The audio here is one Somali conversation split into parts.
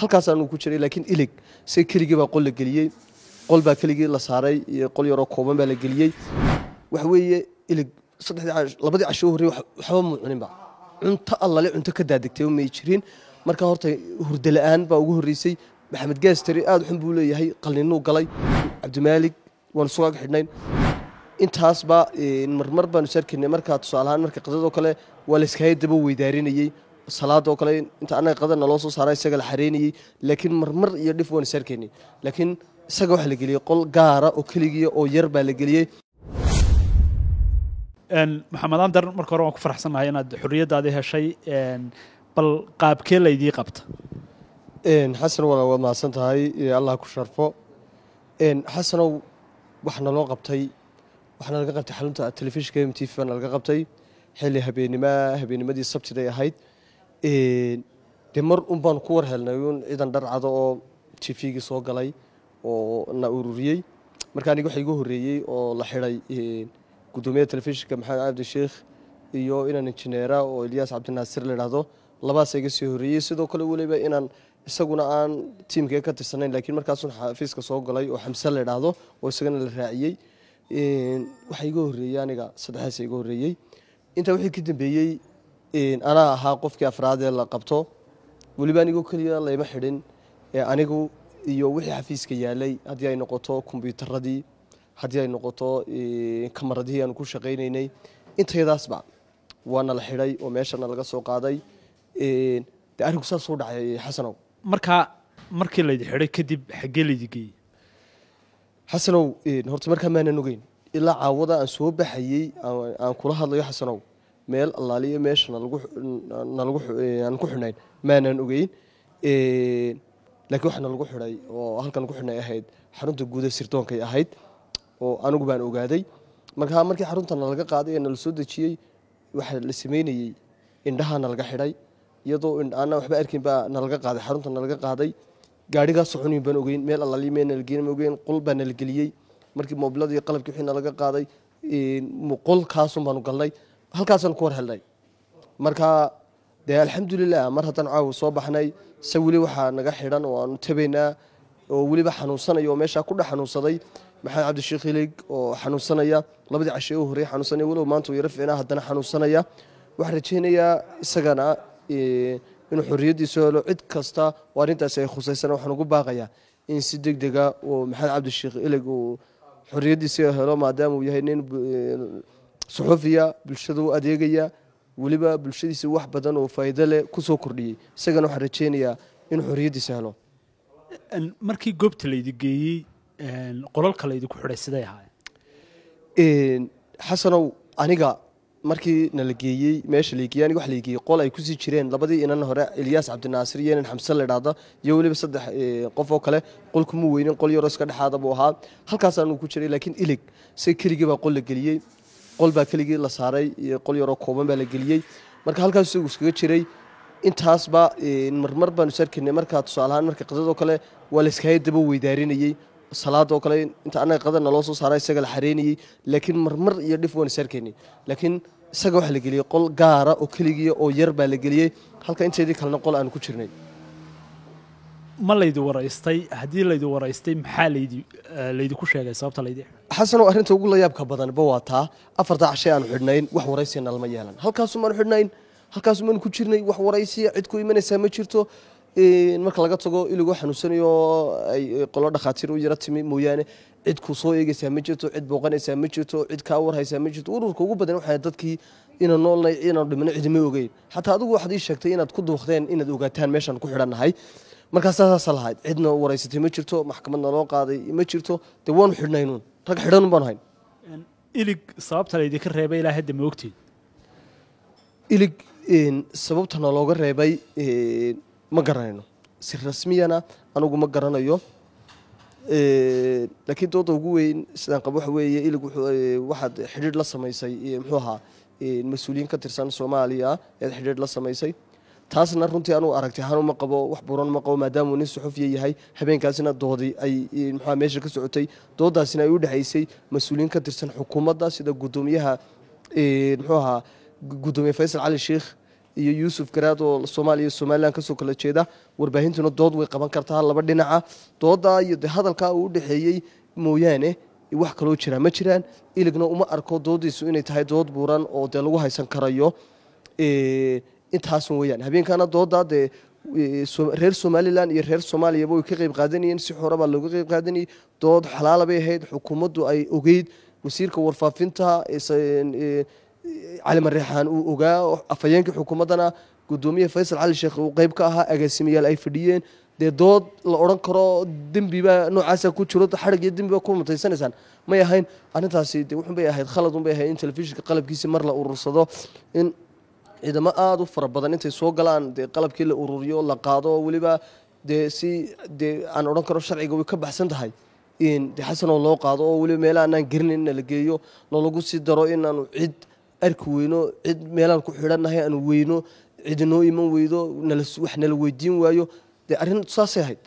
halkaasaanuu ku jiray laakiin ilig se keligii baa qol la geliyey qol baa keligii la saaray iyo qol yaroo kooban baa la geliyey waxa weeye ilig labadii casho horrey waxba muu cuninba cunto allale cunto ka daadegtay may jirin marka horta hurdala-aan baa ugu horreysay maxamed gaastari aad xun buu leeyahay qalninuu galay cabdimaalig waanu sugaag xidhnayn intaasbaa marmar baanu sarkaynay markaa tusaalahaan marka qadadoo kale waa layskaga daba weydaarinayey salaada oo kale inta anaga qada naloo soo saaraa isaga la xareynayey laakiin marmar iyo dhif waan isaarkeyni laakiin isaga waxaa la geliyey qol gaara oo keligiia oo yar baa la geliyey maxamed andar marka hore waan ku faraxsannahay inaad xorriyaddaadii heshay bal qaabkee laydii qabta xasan wala waa mahadsan tahay allah ku sharfo xasanow wax naloo qabtay waxna laga qabtay xarunta telefishinka m t v na laga qabtay xilli habeenimaa habeenimadii sabtiday ahayd de mar un um baanu ku war helnay un ciidan dharcado oo gii soo galay oo na ururiyey marka aniga waxa igu horreeyey oo la xidhay guddoomiyaha telefishinka maxamed cabdi iyo inaan injineera oo ilyaas cabdinaasir layidhaahdo labaasa iga sii horreeyey sidoo kale weliba inaan isaguna aan tiimkee ka tirsanayn lakiin markaasun xafiiska soo galay oo xamse la layidhaahdo oo isagana la raaciyey waxaa iga horreeyey aniga saddexaasa iga horreeyey intaa wixii ka dambeeyey anaa ahaa qofkii afraadee la qabto weliba anigoo keliya layma xidhin anigu iyo wixii xafiiska yaalay haddii ay noqoto kombyuutaradii haddii ay noqoto kamaradihii aanu ku shaqaynaynay intayadaasba waana la xidhay oo meeshana laga soo qaaday de arrinku saas u dhacay xasanow markaa markii laydi xidhay kadib xaggee laydi geeyey xasanow horta markaa maanan ogeyn ilaa caawada aan soo baxayey aan kula hadlayo xasanow meel allaaliyo meesha nalnalaguaan ku xidhnayn maanan ogeyn laakiin waxaa nalagu xidhay oo halkan ku xidhnay ahayd xarunta guuda sirtoonkay ahayd oo anigu baan ogaaday markaa markii xarunta nalaga qaaday ee nala soo dejiyey waxaa la sameynayey indhahaa nalaga xidhay iyadoo aanaa waxba arkin baa nalaga qaaday xarunta nalaga qaaday gaarigaa soconin baan ogeyn meel allaaliyo meel nalageyn ma ogeyn qol baa nala geliyey markii moobilada qalabkii wixii nalaga qaaday qol kaasun baanu galnay halkaasaan ku war helnay marka dee alxamdulilah mar haddaan caawa soo baxnay se weli waxaa naga xidhan oo aanu tabaynaa oo weliba xanuunsanaya oo meeshaa kudhex xanuunsaday maxamed cabdisheekh hilig oo xanuunsanaya labadii cashe u horrey xanuunsanaya walow maanta uu yaro fiicnaa haddana xanuunsanaya waxaan rajaynayaa isagana inuu xorriyaddiisu helo cid kasta oo arrintaasi ay khusaysan waxaan ugu baaqayaa in si deg dega uu maxamed cabdisheekh hilig uu xorriyaddiisi helo maadaama uu yahay nin suxufiya bulshada u adeegaya weliba bulshadiisa wax badan oo faa'iido leh kusoo kordhiyey isagana waxaan rajeynayaa inuu xorriyaddiisa helo markii goobta laydi geeyey qolalka laydiku xidhay siday ahaayeen xasanow aniga markii nala geeyey meesha lageeyey aniga wax laygeeyey qol ay kusii jireen labadii inan hore ilyaas cabdinaasir iyo inan xamsan la idhaahda iyo weliba saddex eh, qof oo kale qol kuma weynin qol yaroo iska dhexaada buu ahaa halkaasaanuu ku jiray laakiin ilig se keligii baa qol la geliyey qol baa keligii la saaray iyo qol yaroo kooban baa la geliyey marka halkaas isagu iskaga jiray intaasba marmar baanu is marka markaa tusaalahaan marka qadadoo kale waa la iskaaga daba weydaarinayey salaadoo kale inta annaga qada naloo soo saara isaga la xareynayey laakiin marmar iyo dhif waan is arkaynay laakiin isaga waxaa la geliyey qol gaara oo keligii oo yar baa la geliyey halka inteedii kalena qol aanu ku jirnay ma laydi waraystay haddii laydi wareystay maxaa laydi eh, laydiku sheegay sababta laydi xasanow arrinta ugu layaabka badanba waa taa afartaa cashay aanu xidhnayn wax waraysiana lama yeelan halkaasumaan xidhnayn halkaasumaanu ku jirnay wax waraysiya cid ku imanaysaa ma jirto marka laga tago iligoo xanuunsanayo ay qolo dhakhaatiir u yaro timi mooyaane cid ku soo eegaysaa ma jirto cid booqanaysaa ma jirto cid kaa warhaysaa ma jirto ururka ugu badan waxay dadkii inaan noolnay inaanu dhimano cidima ogeyn xataa adigu waxaad ii sheegtay inaad ku duuqdeen inaad ogaataan meeshaan ku xidhannahay markaa saasaasa lahayd cidna wareysatay ma jirto maxkamadna loo qaaday ma jirto dee waanu xidhnaynuun rag xidhanun baanu hayn ilig sababta laydinka reebay ilaa hadda ma ogtiin ilig sababtana looga reebay ma garanayno si rasmiyana anugu ma garanayo laakiin dooda ugu weyn sidaan qab waxa weeye ilig waxaad xidhiidh la samaysay muxuu ahaa mas-uuliyiin ka tirsan soomaaliya eed xidhiidh la samaysay taasna runtii anuu aragtay hanu ma qabo wax buran ma qabo maadaamuu nin suxufiya yahay habeenkaasina doodi ay mxua meesha ka socotay doodaasina ay u dhexaysay mas-uuliyiin ka tirsan xukuumadda sida gudoomiyaha muxuu ahaa gudoomiye faysal cali sheikh iyo yuusuf garaad oo soomaaliya somalilan kasoo kala jeeda warbaahintuna dood way qaban kartaa laba dhinaca doodaa iyo de hadalkaa uu u mooyaane wax kaloo jiraa ma jiraan iligna uma arko doodiisu inay tahay dood buuran oo dee lagu haysan karayo intaas weyaan habeenkana dooda dee reer somalilan iyo reer soomaaliyaba way ka qeyb qaadanayeen si xorabaa looga qeyb qaadanayay dood xalaala bay ahayd xukuumaddu ay ogeyd wasiirka warfaafinta cali mareexaan uu ogaa afhayeenkii xukuumaddana gudoomiye faysal cali sheekh uu qeyb ka ahaa agaasimayaal ay fadhiyeen dee dood la odhan karo dembibaa noocaasa ku jiro xarig iyo dembiba ku mutaysanaysaan may ahayn arintaasi de wuxunbay ahayd khaladunbay ahayd in telefishinka qalabkiisi mar la urursado in ciidamo aada u fara badan intay soo galaan dee qalabkii la ururiyo la qaado weliba dee si dee aan odhan karo sharciga way ka baxsan tahay in dee xasanoo loo qaado oo weliba meelaha anaan garinin inna la geeyo nalagu sii daro inaanu cid arki weyno cid meelaan ku xidhannahay aanu weyno cid noo iman weydo wax nala weydiin waayo dee arrin saasay ahayd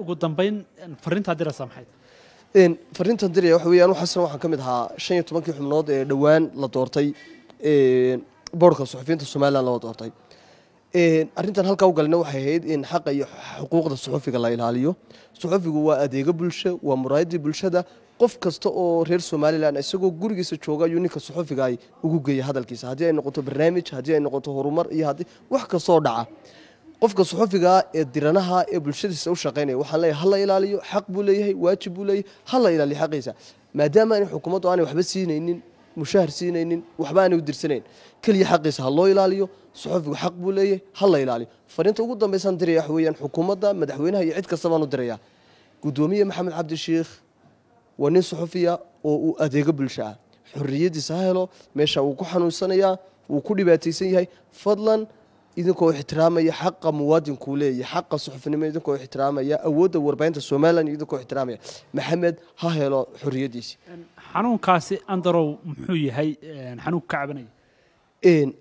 ugu dambeyn fariintaa diraysaa maxayd fariintan diraya waxa weyaan xasan waxaan ka mid ahaa shan iyo tobankii xubnood ee dhowaan la doortay boordhka suxufiyiinta somalilan loo doortay arrintan halkaa u galina waxay ahayd in xaqa iyo xuquuqda suxufiga la ilaaliyo suxufigu waa adeego bulsho waa muraayadii bulshada qof kasta oo reer somalilan isagoo gurigiisa jooga ayuu ninka suxufiga ay ugu geeya hadalkiisa haddii ay noqoto barnaamij haddii ay noqoto horumar iyo haddii wax kastoo dhaca qofka suxufigaa ee diranaha ee bulshadiisa u shaqaynaya waxaan leeyahay ha ilaaliyo xaq buu leeyahay waajib buu leeyahay ha ilaaliyo xaqiisa maadaama an xukuumaddu aanay waxba siinaynin mushaahar siinaynin waxbaana u dirsanayn keliya xaqiisa ha loo ilaaliyo suxufigu xaq buu leeyahy ha la ilaaliyo fariinta ugu dambeysaan diraya wax ah weeyaan xukuumadda madaxweynaha iyo cid kastabaan u dirayaa guddoomiye maxamed cabdishiikh waa nin suxufiya oo uu adeego bulsho ah xorriyadiisa ha helo meesha wuu ku xanuunsanayaa wuu ku dhibaataysan yahay fadlan idinkoo ixtiraamaya xaqa muwaadinkuu leeyahy xaqa suxufinimo idinkoo ixtiraamaya awoodda warbaahinta somalilan idinkoo ixtiraamaya maxamed ha helo xorriyadiisi xanuunkaasi andarow muxuu yahay xanuunka ka cabanaya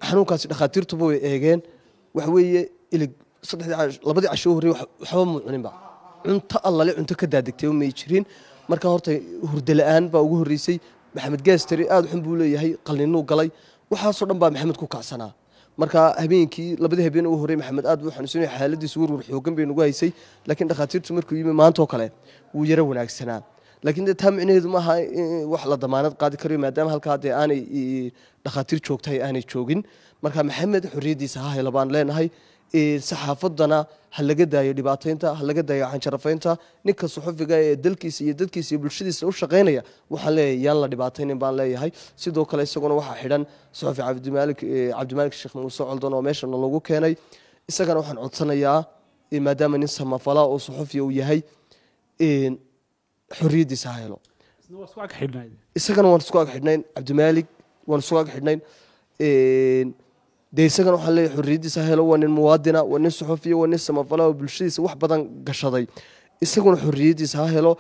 xanuunkaasi dhakhaatiirtuba way eegeen waxa weeye ilig saddexdii casho u horrey waxba muu cuninba cunto allale cunto ka daadegtayba may jirin marka horta hurda aan baa ugu horreysay maxamed geestari aada xun buu leeyahay qalninuu galay waxaasoo dhan baa maxamed ku kacsanaa marka habeenkii labadii habeen u horey maxamed aad buu xanuunsana xaaladiisu warwar xoogan bay nagu haysay laakiin dhakhaatiirtu markuu yimi maantoo kale wuu yaro wanaagsanaa laakiin de taa micnaheedu maaha e, wax la damaanad qaadi karayo maadaama halkaa dee aanay e, dhakhaatiir joogtahay aanay joogin marka maxamed xorriyaddiisa ha helo baan leenahay saxaafadana ha laga daayo dhibaateynta ha laga daayo canjarafaynta ninka suxufiga ee dalkiisa iyo dadkiisa iyo bulshadiisa u shaqaynaya waxaan leeyahay yaan la dhibaataynin baan leeyahay sidoo kale isaguna waxaa xidhan suxufi cabdimalik cabdimaalik sheekh muuse coldan oo meeshana lagu keenay isagana waxaan codsanayaa maadaama nin samafala oo suxufiya uu yahay xoriyadiisa ha helo isagana waan isku ag cabdimaalik waan isku ag dee isagana waxaa leeyahy xorriyadiisa helo waa nin muwaadina waa nin suxufiya waa nin samafala oo bulshadiisa wax badan gashaday isaguna xorriyadiisa ha helo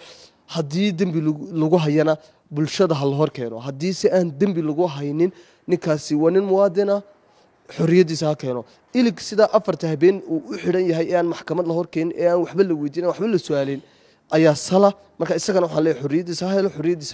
haddii dembi lagu hayana bulshada ha la hor keeno haddii si aan dembi lagu haynin ninkaasi waa nin muwaadina xorriyadiisa ha keeno ilig sidaa afarta habeen uu u xidhan yahay ee aan maxkamad la horkeenin ee aan waxba la weydiin waxba la su-aalin ayaa sala marka isagana waxaan leeyahay xorriyaddiisa ha helo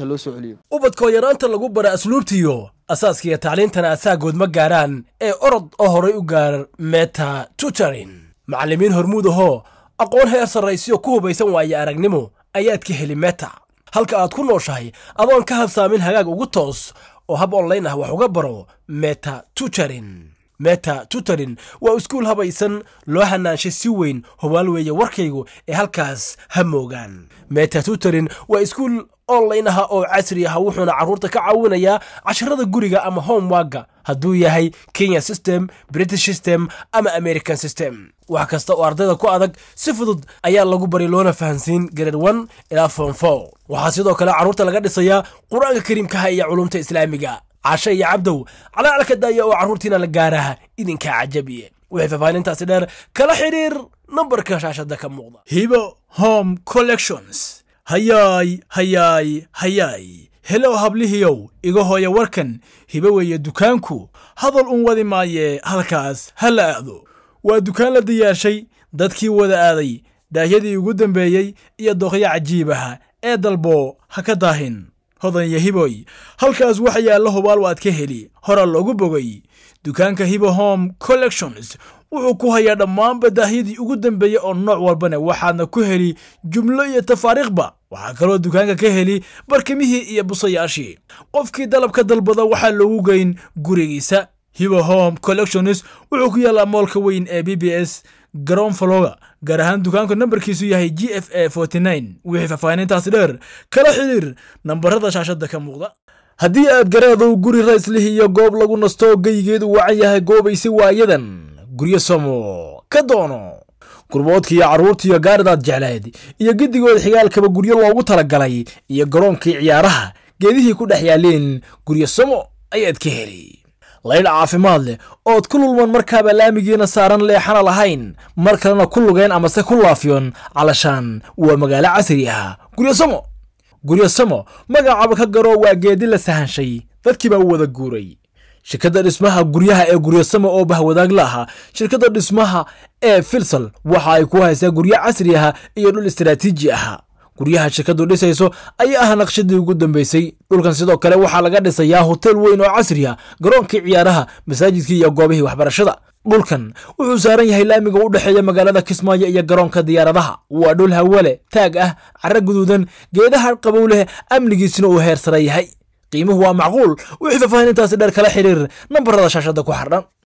loo soo celiyo ubadkoo yaraanta lagu bara asluubtiyo asaaskiiyo tacliintana asaagood ma gaaraan ee orod oo horay u gaar meta tutorin macallimiin hormuud ahoo aqoon heer sarraysiyo ku hubaysan waaye aragnimo ayaad ka heli meta halka aad ku nooshahay adoon ka habsaamin hagaag ugu toos oo hab online ah wax uga baro meta tutorin meta tutarin waa iskuul habaysan loo hanaanshay si weyn hubaal weeye warkaygu ee halkaas ha moogaan meta tuterin waa iskuul online aha oo casri aha wuxuuna caruurta ka caawinayaa casharada guriga ama homewagga hadduu yahay kenya system british system ama american system wax kasta oo ardayda ku adag si fudud ayaa lagu bari loona fahansiin grade one ilaa form four waxaa sidoo kale carruurta laga dhisayaa qur-aanka kariimkaha iyo culumta islaamiga cashe iyo cabdow calaalka daaya oo carruurtiina la gaaraha idinka cajabiye wixii faafaahinintaasi dheer kala xidhiir nambarka shaashada ka muuqda hibo home collections hayaay hayaay hayaay helow hablihiyow iga hooya warkan hibo weeye dukaanku hadal un wadi maayee halkaas ha la aado waa dukaan la diyaashay dadkii wada aaday daahyadii ugu dambeeyey iyo dookyo cajiib aha ee dalbo ha ka daahin hodan hiboy halkaas waxa yaalla hubaal waad ka heli hora loogu bogay dukaanka hibo home collections wuxuu ku hayaa dhammaan badaahyadii ugu dambeeyey oo nooc walbane waxaadna ku heli jumlo iyo tafaariikhba waxaa kaloo dukaanka ka heli barkimihii iyo busayaashii qofkii dalabka dalbada waxaa loogu geyn gurigiisa hibo home collections wuxuu ku yaallaa moolka weyn ee b b s garoon faloga gaar ahaan dukaanku nambarkiisu yahay g f a wixii faahfaahinintaasi dheer kala xidhiir nambarada shaashadda ka muuqda haddii aad garaadow guri rayslih iyo goob lagu nasto geyigeedu wacan yahay goobaysi waayadan guryo somo ka doono gurboodkii gurboodkiiyo carruurtiiyo gaaridaad jeclayd iyo giddigood xigaalkaba guryo loogu talagalay iyo garoonkii ciyaaraha geedihii ku dhex yaaleen guryo somo ayaad ka heli laydh caafimaad leh ood ku lulman markaaba laamigiina saaran leexana lahayn mar kalena ku lugeen amase ku laafiyon calashaan waa magaalo casri ah guryo samo magacaaba ka garoo waa geedi la sahanshay dadkiibaa u wada guuray shirkadda dhismaha guryaha ee guryosamo oo bahwadaag la ahaa shirkadda dhismaha ee filsal waxa ay ku haysaa guryo casri aha iyo dhul istaraatiiji aha guryaha shirkadu dhisayso ayaa ah naqshadii ugu dambeysay dhulkan sidoo kale waxaa laga dhisayaa hotel weyn oo casriya garoonkii ciyaaraha masaajidkii iyo goobihii waxbarashada dhulkan wuxuu saaran yahay laamiga u dhexeeya magaalada kismaayo iyo garoonka diyaaradaha waa dhul hawale taag ah carra guduudan geedaha qabow leh amnigiisina uu heersaran yahay qiimuhu waa macquul wixii faahfaahin intaasi dheer kala xidhiir nambarada shaashadda ku xardhan